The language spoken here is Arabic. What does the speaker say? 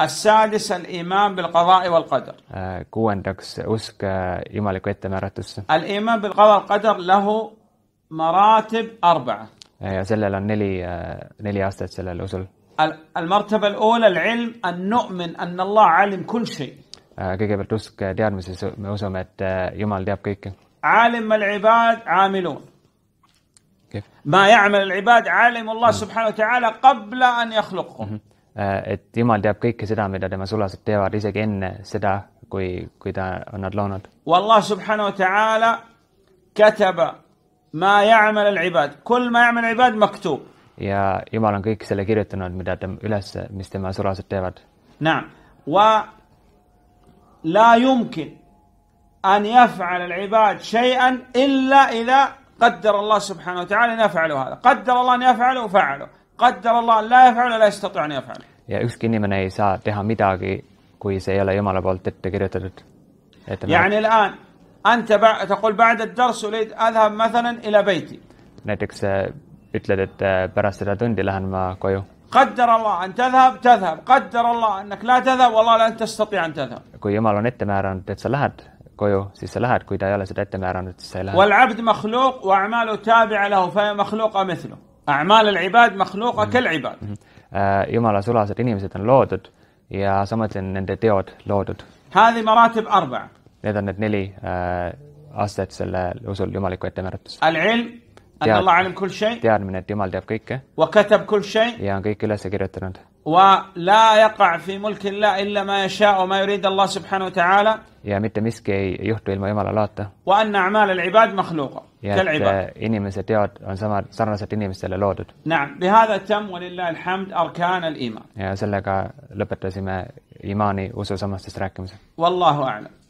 السادس الإيمان بالقضاء والقدر. Äh, äh, الإيمان بالقضاء والقدر له مراتب أربعة. Äh, المرتبة الأولى العلم أن نؤمن أن الله علم كل شيء. kõigepealt usk عالم العباد عاملون. كيف؟ ما يعمل العباد عالم الله سبحانه وتعالى قبل أن يخلقهم. Äh, et Jumal teab kõike seda, mida tema sulased teevad isegi enne seda, kui, kui ta on nad loonud. والله سبحانه وتعالى كتب ما يعمل العباد كل ما يعمل العباد مكتوب ja Jumal on kõik selle kirjutanud, mida ta üles, mis tema sulased teevad. نعم ولا يمكن أن يفعل العباد شيئا إلا إذا قدر الله سبحانه وتعالى أن يفعلوا هذا قدر الله أن يفعله وفعله قدر الله أن لا يفعل لا يستطيع أن يفعل ja ükski inimene ei saa teha midagi kui see ei ole Jumala poolt ette kirjutatud ette يعني الآن أنت بع... تقول بعد الدرس أريد أذهب مثلا إلى بيتي näiteks ütled et pärast seda tundi lähen ma koju قدر الله أن تذهب تذهب قدر الله أنك لا تذهب والله لن تستطيع أن تذهب kui Jumal on ette määranud et sa lähed koju siis sa lähed kui ta ei ole seda ette määranud siis sa ei lähe والعبد مخلوق وأعماله تابعة له فهي مخلوقة مثله أعمال العباد مخلوقة كالعباد. آه، يمال رسول الله صلى الله عليه يا سمت ان انت تيوت لودد هذه مراتب أربعة اذا نتنلي اسات آه، سلا الوصول يمالك وتمرت العلم ان الله علم كل شيء تيار من الدمال دقيقة وكتب كل شيء يا انقيك لا سكرت ولا يقع في ملك الله الا ما يشاء وما يريد الله سبحانه وتعالى يا متى مسكي يهتو الميمال لاتا وان اعمال العباد مخلوقه ja et äh, inimese teod on sama, sarnaselt inimestele loodud. ja sellega lõpetasime imaani ususammastest rääkimise. Wallahu a'lam.